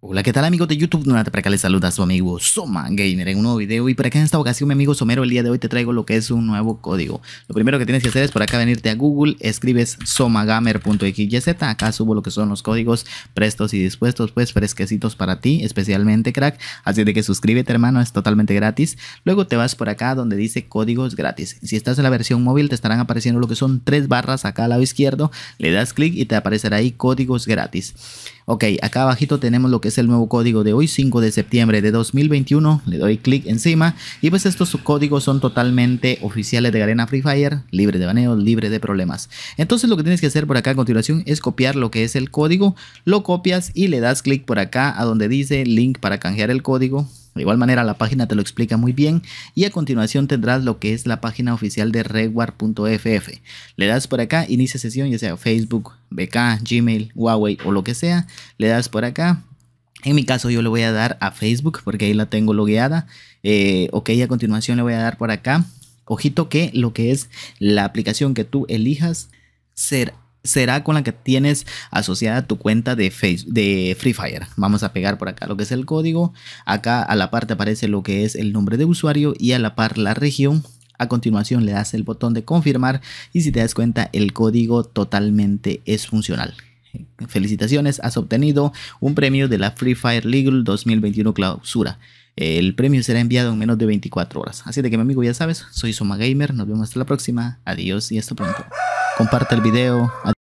Hola, ¿qué tal amigos de YouTube? nada para acá les saluda a su amigo Soma Gamer en un nuevo video y por acá en esta ocasión mi amigo Somero el día de hoy te traigo lo que es un nuevo código. Lo primero que tienes que hacer es por acá venirte a Google, escribes somagamer.xyz, acá subo lo que son los códigos prestos y dispuestos pues fresquecitos para ti, especialmente crack, así de que suscríbete hermano, es totalmente gratis. Luego te vas por acá donde dice códigos gratis. Si estás en la versión móvil te estarán apareciendo lo que son tres barras acá al lado izquierdo, le das clic y te aparecerá ahí códigos gratis. Ok, acá abajito tenemos lo que es el nuevo código de hoy, 5 de septiembre de 2021. Le doy clic encima y pues estos códigos son totalmente oficiales de Arena Free Fire, libre de baneo, libre de problemas. Entonces lo que tienes que hacer por acá a continuación es copiar lo que es el código, lo copias y le das clic por acá a donde dice link para canjear el código. De igual manera la página te lo explica muy bien y a continuación tendrás lo que es la página oficial de reguard.ff. Le das por acá, inicia sesión, ya sea Facebook, BK, Gmail, Huawei o lo que sea. Le das por acá, en mi caso yo le voy a dar a Facebook porque ahí la tengo logueada. Eh, ok, a continuación le voy a dar por acá. Ojito que lo que es la aplicación que tú elijas ser será con la que tienes asociada tu cuenta de, de Free Fire. Vamos a pegar por acá lo que es el código. Acá a la parte aparece lo que es el nombre de usuario y a la par la región. A continuación le das el botón de confirmar y si te das cuenta el código totalmente es funcional. Felicitaciones, has obtenido un premio de la Free Fire Legal 2021 clausura. El premio será enviado en menos de 24 horas. Así de que mi amigo ya sabes, soy Soma Gamer, nos vemos hasta la próxima, adiós y hasta pronto comparte el video,